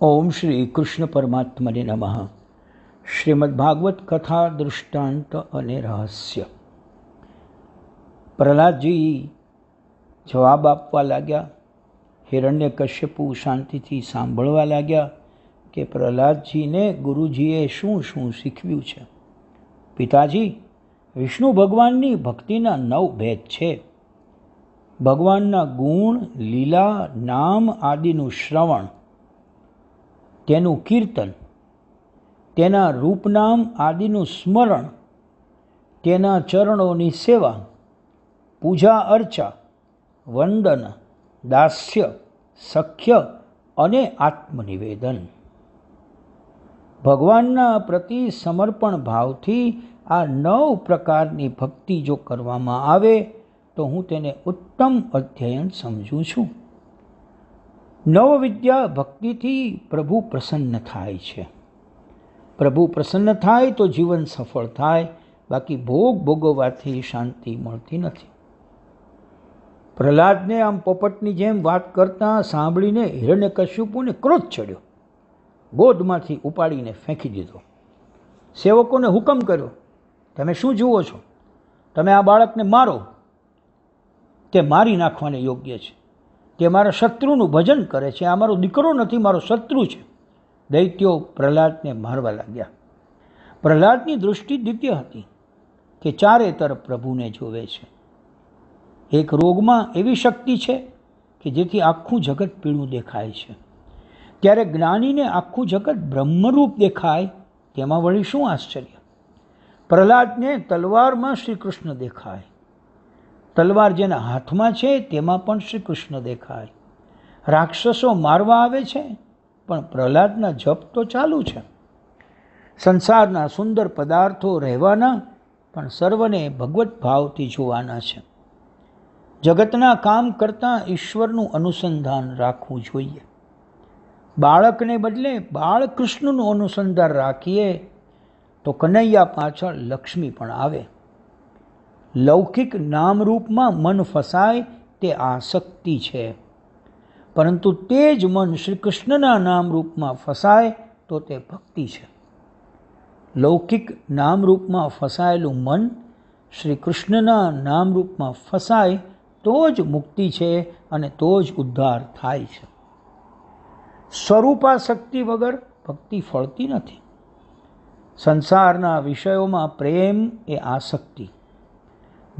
ઓમ શ્રી કૃષ્ણ પરમાત્મને નમઃ શ્રીમદ ભાગવત કથા દૃષ્ટાંત અને રહસ્ય પ્રહલાદજી જવાબ આપવા લાગ્યા હિરણ્ય કશ્યપુ શાંતિથી સાંભળવા લાગ્યા કે પ્રહલાદજીને ગુરુજીએ શું શું શીખવ્યું છે પિતાજી વિષ્ણુ ભગવાનની ભક્તિના નવ ભેદ છે ભગવાનના ગુણ લીલા નામ આદિનું શ્રવણ તેનું કીર્તન તેના રૂપનામ આદિનું સ્મરણ તેના ચરણોની સેવા પૂજા અર્ચા વંદન દાસ્ય સખ્ય અને આત્મનિવેદન ભગવાનના પ્રતિ સમર્પણ ભાવથી આ નવ પ્રકારની ભક્તિ જો કરવામાં આવે તો હું તેને ઉત્તમ અધ્યયન સમજું છું નવવિદ્યા ભક્તિથી પ્રભુ પ્રસન્ન થાય છે પ્રભુ પ્રસન્ન થાય તો જીવન સફળ થાય બાકી ભોગ ભોગવવાથી શાંતિ મળતી નથી પ્રહલાદને આમ પોપટની જેમ વાત કરતાં સાંભળીને હિરણ્ય કશ્યુપુને ક્રોધ ચડ્યો ગોદમાંથી ઉપાડીને ફેંકી દીધો સેવકોને હુકમ કર્યો તમે શું જુઓ છો તમે આ બાળકને મારો તે મારી નાખવાને યોગ્ય છે તે મારા શત્રુનું ભજન કરે છે આ મારો દીકરો નથી મારો શત્રુ છે દૈત્યો પ્રહલાદને મારવા લાગ્યા પ્રહલાદની દૃષ્ટિ દિવ્ય હતી કે ચારે તરફ પ્રભુને જોવે છે એક રોગમાં એવી શક્તિ છે કે જેથી આખું જગત પીળું દેખાય છે ત્યારે જ્ઞાનીને આખું જગત બ્રહ્મરૂપ દેખાય તેમાં વળી શું આશ્ચર્ય પ્રહલાદને તલવારમાં શ્રી કૃષ્ણ દેખાય તલવાર જેના હાથમાં છે તેમાં પણ શ્રી કૃષ્ણ દેખાય રાક્ષસો મારવા આવે છે પણ પ્રહલાદના જપ તો ચાલુ છે સંસારના સુંદર પદાર્થો રહેવાના પણ સર્વને ભગવત ભાવથી જોવાના છે જગતના કામ કરતાં ઈશ્વરનું અનુસંધાન રાખવું જોઈએ બાળકને બદલે બાળકૃષ્ણનું અનુસંધાન રાખીએ તો કનૈયા પાછળ લક્ષ્મી પણ આવે લૌકિક નામરૂપમાં મન ફસાય તે આસક્તિ છે પરંતુ તે જ મન શ્રી કૃષ્ણના નામરૂપમાં ફસાય તો તે ભક્તિ છે લૌકિક નામરૂપમાં ફસાયેલું મન શ્રી કૃષ્ણના નામરૂપમાં ફસાય તો જ મુક્તિ છે અને તો જ ઉદ્ધાર થાય છે સ્વરૂપાશક્તિ વગર ભક્તિ ફળતી નથી સંસારના વિષયોમાં પ્રેમ એ આસક્તિ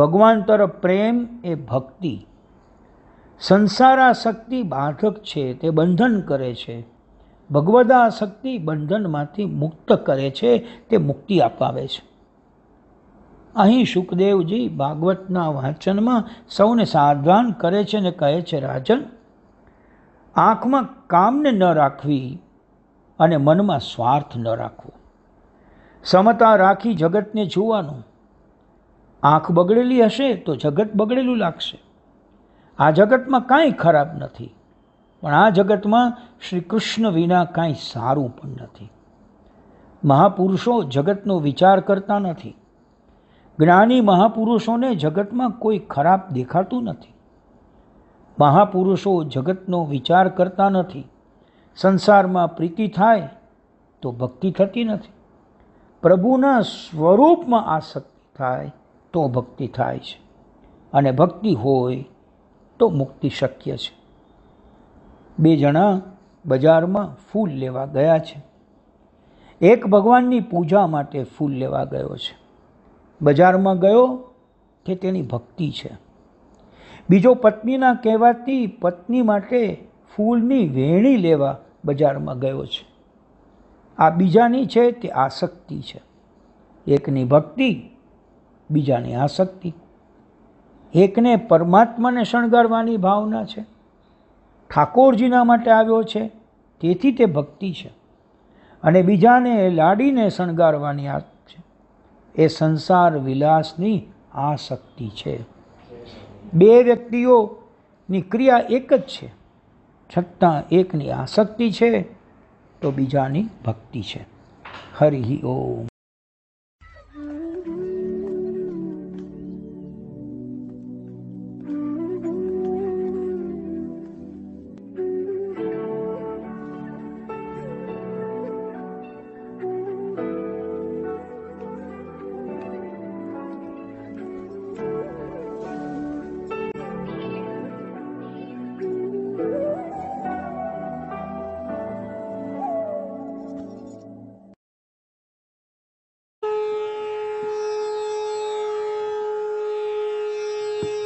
ભગવાન તરફ પ્રેમ એ ભક્તિ સંસારાશક્તિ બાધક છે તે બંધન કરે છે ભગવદા શક્તિ બંધનમાંથી મુક્ત કરે છે તે મુક્તિ અપાવે છે અહીં સુખદેવજી ભાગવતના વાંચનમાં સૌને સાવધાન કરે છે ને કહે છે રાજન આંખમાં કામને ન રાખવી અને મનમાં સ્વાર્થ ન રાખવો સમતા રાખી જગતને જોવાનું આંખ બગડેલી હશે તો જગત બગડેલું લાગશે આ જગતમાં કાંઈ ખરાબ નથી પણ આ જગતમાં શ્રી કૃષ્ણ વિના કાંઈ સારું પણ નથી મહાપુરુષો જગતનો વિચાર કરતા નથી જ્ઞાની મહાપુરુષોને જગતમાં કોઈ ખરાબ દેખાતું નથી મહાપુરુષો જગતનો વિચાર કરતા નથી સંસારમાં પ્રીતિ થાય તો ભક્તિ થતી નથી પ્રભુના સ્વરૂપમાં આસક્તિ થાય તો ભક્તિ થાય છે અને ભક્તિ હોય તો મુક્તિ શક્ય છે બે જણા બજારમાં ફૂલ લેવા ગયા છે એક ભગવાનની પૂજા માટે ફૂલ લેવા ગયો છે બજારમાં ગયો કે તેની ભક્તિ છે બીજો પત્નીના કહેવાથી પત્ની માટે ફૂલની વેણી લેવા બજારમાં ગયો છે આ બીજાની છે તે આસક્તિ છે એકની ભક્તિ બીજાની આસક્તિ એકને પરમાત્માને શણગારવાની ભાવના છે ઠાકોરજીના માટે આવ્યો છે તેથી તે ભક્તિ છે અને બીજાને લાડીને શણગારવાની આ છે એ સંસાર વિલાસની આસક્તિ છે બે વ્યક્તિઓની ક્રિયા એક જ છે છતાં એકની આસક્તિ છે તો બીજાની ભક્તિ છે હરિ ઓમ